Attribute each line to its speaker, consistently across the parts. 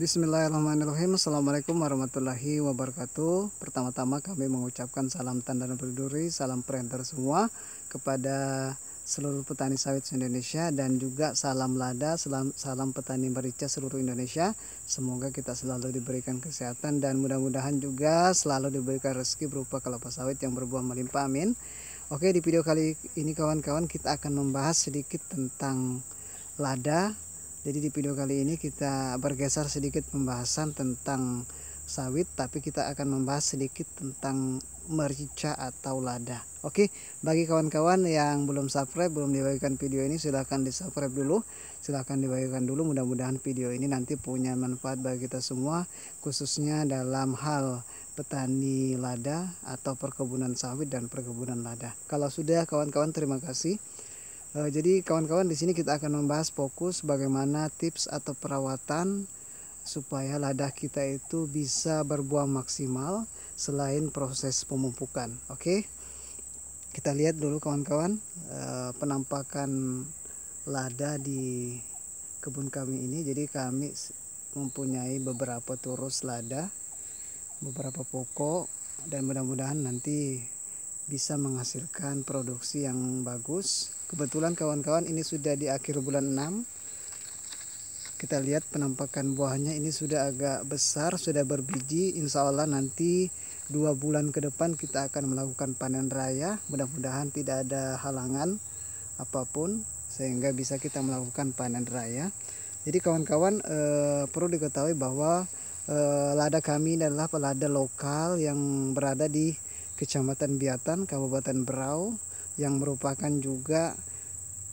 Speaker 1: Bismillahirrahmanirrahim Assalamualaikum warahmatullahi wabarakatuh Pertama-tama kami mengucapkan salam tandan berduri Salam perenter semua Kepada seluruh petani sawit Indonesia Dan juga salam lada Salam, salam petani merica seluruh Indonesia Semoga kita selalu diberikan kesehatan Dan mudah-mudahan juga selalu diberikan rezeki Berupa kelapa sawit yang berbuah melimpah Amin Oke di video kali ini kawan-kawan kita akan membahas sedikit tentang lada jadi di video kali ini kita bergeser sedikit pembahasan tentang sawit tapi kita akan membahas sedikit tentang merica atau lada. Oke, bagi kawan-kawan yang belum subscribe, belum dibagikan video ini silahkan di subscribe dulu. Silahkan dibagikan dulu mudah-mudahan video ini nanti punya manfaat bagi kita semua khususnya dalam hal petani lada atau perkebunan sawit dan perkebunan lada. Kalau sudah kawan-kawan terima kasih. Eh, jadi kawan-kawan di sini kita akan membahas fokus bagaimana tips atau perawatan supaya lada kita itu bisa berbuah maksimal selain proses pemupukan. Oke. Kita lihat dulu kawan-kawan eh, penampakan lada di kebun kami ini. Jadi kami mempunyai beberapa turus lada, beberapa pokok dan mudah-mudahan nanti bisa menghasilkan produksi yang bagus kebetulan kawan-kawan ini sudah di akhir bulan 6 kita lihat penampakan buahnya ini sudah agak besar sudah berbiji insya Allah nanti dua bulan ke depan kita akan melakukan panen raya mudah-mudahan tidak ada halangan apapun sehingga bisa kita melakukan panen raya jadi kawan-kawan e, perlu diketahui bahwa e, lada kami adalah lada lokal yang berada di Kecamatan Biatan Kabupaten Berau yang merupakan juga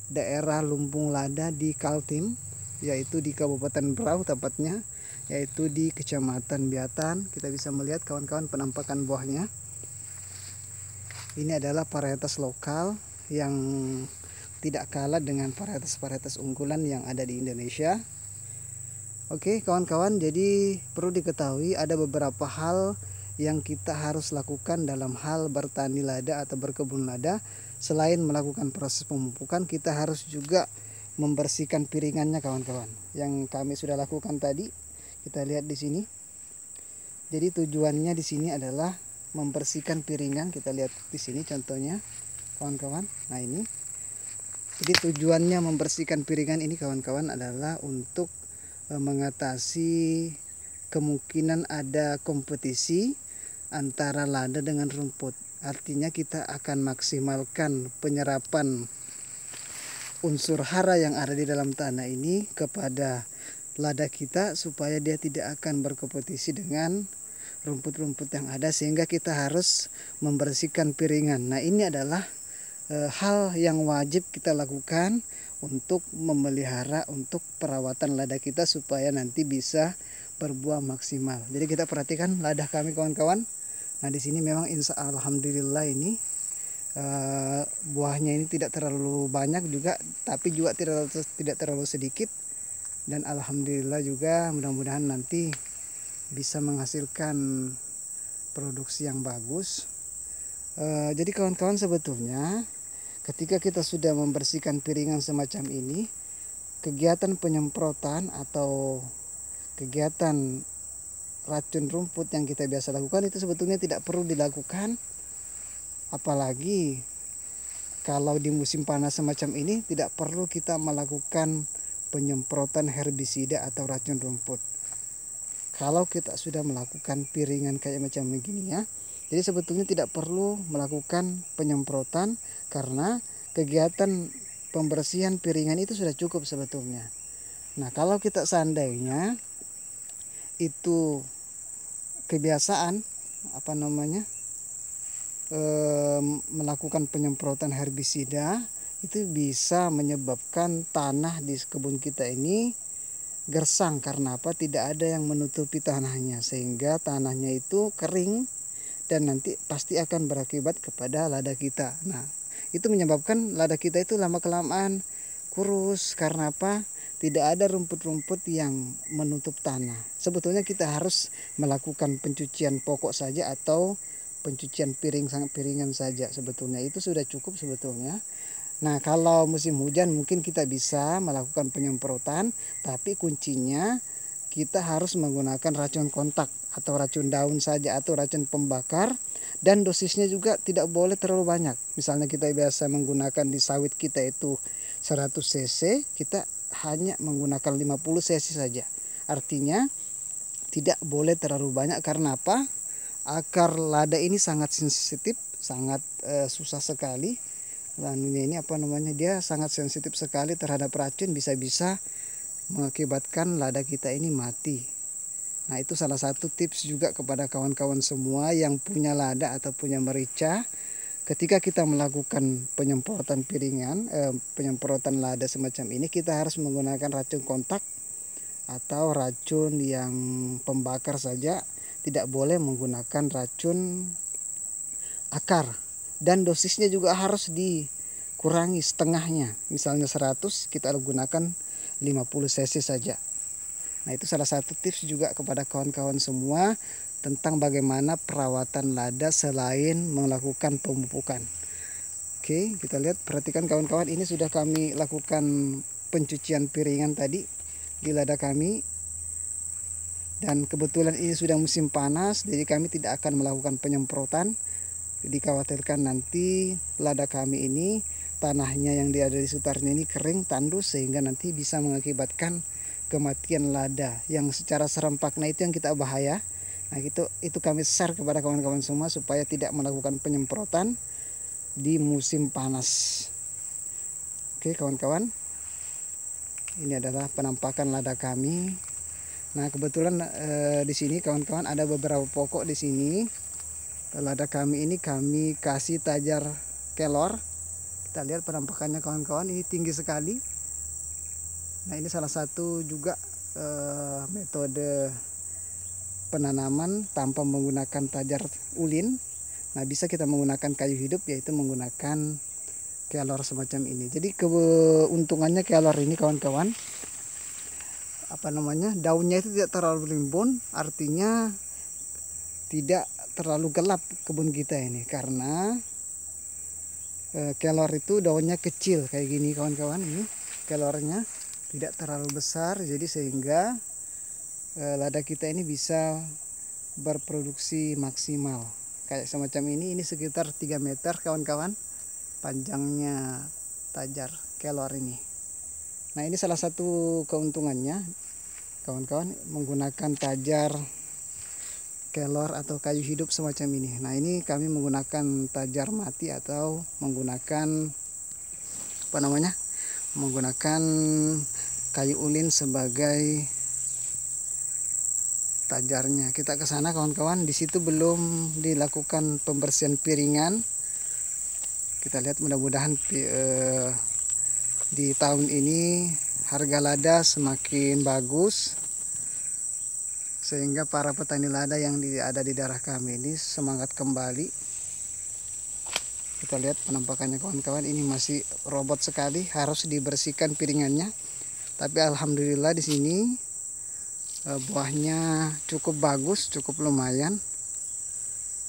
Speaker 1: daerah Lumpung Lada di Kaltim yaitu di Kabupaten Berau tepatnya yaitu di Kecamatan Biatan kita bisa melihat kawan-kawan penampakan buahnya ini adalah varietas lokal yang tidak kalah dengan varietas-varietas unggulan yang ada di Indonesia Oke kawan-kawan jadi perlu diketahui ada beberapa hal yang kita harus lakukan dalam hal bertani lada atau berkebun lada selain melakukan proses pemupukan kita harus juga membersihkan piringannya kawan-kawan yang kami sudah lakukan tadi kita lihat di sini jadi tujuannya di sini adalah membersihkan piringan kita lihat di sini contohnya kawan-kawan nah ini jadi tujuannya membersihkan piringan ini kawan-kawan adalah untuk e, mengatasi kemungkinan ada kompetisi antara lada dengan rumput Artinya kita akan maksimalkan penyerapan unsur hara yang ada di dalam tanah ini kepada lada kita supaya dia tidak akan berkompetisi dengan rumput-rumput yang ada sehingga kita harus membersihkan piringan. Nah, ini adalah e, hal yang wajib kita lakukan untuk memelihara untuk perawatan lada kita supaya nanti bisa berbuah maksimal. Jadi kita perhatikan lada kami kawan-kawan. Nah di sini memang insya alhamdulillah ini uh, buahnya ini tidak terlalu banyak juga, tapi juga tidak tidak terlalu sedikit dan alhamdulillah juga mudah-mudahan nanti bisa menghasilkan produksi yang bagus. Uh, jadi kawan-kawan sebetulnya ketika kita sudah membersihkan piringan semacam ini, kegiatan penyemprotan atau kegiatan racun rumput yang kita biasa lakukan itu sebetulnya tidak perlu dilakukan apalagi kalau di musim panas semacam ini tidak perlu kita melakukan penyemprotan herbisida atau racun rumput. Kalau kita sudah melakukan piringan kayak macam begini ya. Jadi sebetulnya tidak perlu melakukan penyemprotan karena kegiatan pembersihan piringan itu sudah cukup sebetulnya. Nah, kalau kita seandainya itu kebiasaan apa namanya melakukan penyemprotan herbisida itu bisa menyebabkan tanah di kebun kita ini gersang karena apa tidak ada yang menutupi tanahnya sehingga tanahnya itu kering dan nanti pasti akan berakibat kepada lada kita nah itu menyebabkan lada kita itu lama kelamaan kurus karena apa tidak ada rumput-rumput yang menutup tanah. Sebetulnya kita harus melakukan pencucian pokok saja atau pencucian piring sangat piringan saja sebetulnya itu sudah cukup sebetulnya. Nah, kalau musim hujan mungkin kita bisa melakukan penyemprotan, tapi kuncinya kita harus menggunakan racun kontak atau racun daun saja atau racun pembakar dan dosisnya juga tidak boleh terlalu banyak. Misalnya kita biasa menggunakan di sawit kita itu 100 cc, kita hanya menggunakan 50 cc saja. Artinya tidak boleh terlalu banyak karena apa? Akar lada ini sangat sensitif, sangat eh, susah sekali. Lanunya ini apa namanya? Dia sangat sensitif sekali terhadap racun bisa-bisa mengakibatkan lada kita ini mati. Nah, itu salah satu tips juga kepada kawan-kawan semua yang punya lada atau punya merica ketika kita melakukan penyemprotan piringan, eh, penyemprotan lada semacam ini, kita harus menggunakan racun kontak atau racun yang pembakar saja, tidak boleh menggunakan racun akar. Dan dosisnya juga harus dikurangi setengahnya. Misalnya 100, kita gunakan 50 cc saja. Nah, itu salah satu tips juga kepada kawan-kawan semua tentang bagaimana perawatan lada selain melakukan pemupukan. Oke, kita lihat perhatikan kawan-kawan ini sudah kami lakukan pencucian piringan tadi di lada kami. Dan kebetulan ini sudah musim panas, jadi kami tidak akan melakukan penyemprotan. Jadi khawatirkan nanti lada kami ini tanahnya yang ada di sutarnya ini kering tandus sehingga nanti bisa mengakibatkan kematian lada yang secara serempaknya itu yang kita bahaya Nah itu itu kami share kepada kawan-kawan semua supaya tidak melakukan penyemprotan di musim panas. Oke kawan-kawan, ini adalah penampakan lada kami. Nah kebetulan e, di sini kawan-kawan ada beberapa pokok di sini. Lada kami ini kami kasih tajar kelor. Kita lihat penampakannya kawan-kawan, ini tinggi sekali. Nah ini salah satu juga e, metode penanaman tanpa menggunakan tajar ulin. Nah, bisa kita menggunakan kayu hidup yaitu menggunakan kelor semacam ini. Jadi keuntungannya kelor ini kawan-kawan apa namanya? daunnya itu tidak terlalu rimbun, artinya tidak terlalu gelap kebun kita ini karena e, kelor itu daunnya kecil kayak gini kawan-kawan ini kelornya tidak terlalu besar jadi sehingga Eh, lada kita ini bisa berproduksi maksimal kayak semacam ini ini sekitar 3 meter kawan-kawan panjangnya tajar kelor ini nah ini salah satu keuntungannya kawan-kawan menggunakan tajar kelor atau kayu hidup semacam ini nah ini kami menggunakan tajar mati atau menggunakan apa namanya menggunakan kayu ulin sebagai tajarnya. Kita ke sana kawan-kawan. Di situ belum dilakukan pembersihan piringan. Kita lihat mudah-mudahan eh, di tahun ini harga lada semakin bagus sehingga para petani lada yang di, ada di daerah kami ini semangat kembali kita lihat penampakannya kawan-kawan ini masih robot sekali harus dibersihkan piringannya tapi alhamdulillah di sini Eh, buahnya cukup bagus cukup lumayan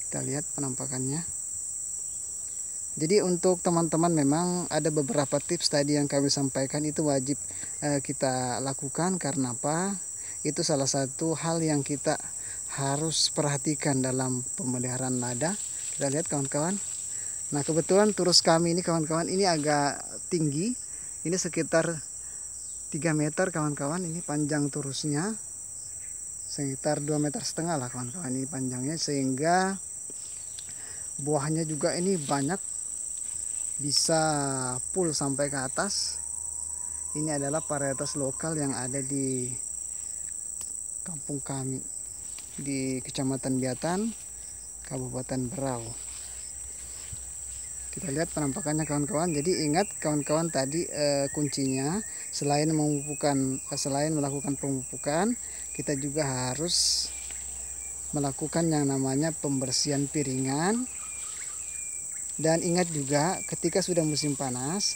Speaker 1: kita lihat penampakannya jadi untuk teman-teman memang ada beberapa tips tadi yang kami sampaikan itu wajib eh, kita lakukan karena apa itu salah satu hal yang kita harus perhatikan dalam pemeliharaan lada kita lihat kawan-kawan nah kebetulan turus kami ini kawan-kawan ini agak tinggi ini sekitar 3 meter kawan-kawan ini panjang turusnya sekitar 2 meter setengah lah kawan-kawan ini panjangnya sehingga buahnya juga ini banyak bisa full sampai ke atas ini adalah varietas lokal yang ada di kampung kami di Kecamatan Biatan Kabupaten Berau kita lihat penampakannya kawan-kawan jadi ingat kawan-kawan tadi e, kuncinya selain memupukan, eh, selain melakukan pemupukan kita juga harus melakukan yang namanya pembersihan piringan dan ingat juga ketika sudah musim panas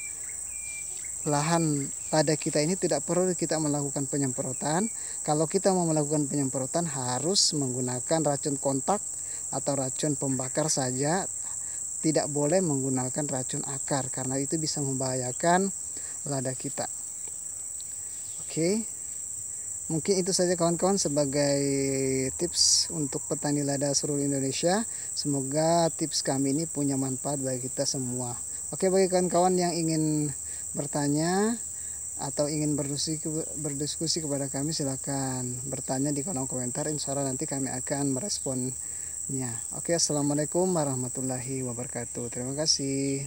Speaker 1: lahan pada kita ini tidak perlu kita melakukan penyemprotan kalau kita mau melakukan penyemprotan harus menggunakan racun kontak atau racun pembakar saja tidak boleh menggunakan racun akar karena itu bisa membahayakan lada kita. Oke. Mungkin itu saja kawan-kawan sebagai tips untuk petani lada seluruh Indonesia. Semoga tips kami ini punya manfaat bagi kita semua. Oke, bagi kawan-kawan yang ingin bertanya atau ingin berdiskusi, kepada kami silakan bertanya di kolom komentar insya Allah nanti kami akan merespon Ya, oke, assalamualaikum warahmatullahi wabarakatuh. Terima kasih.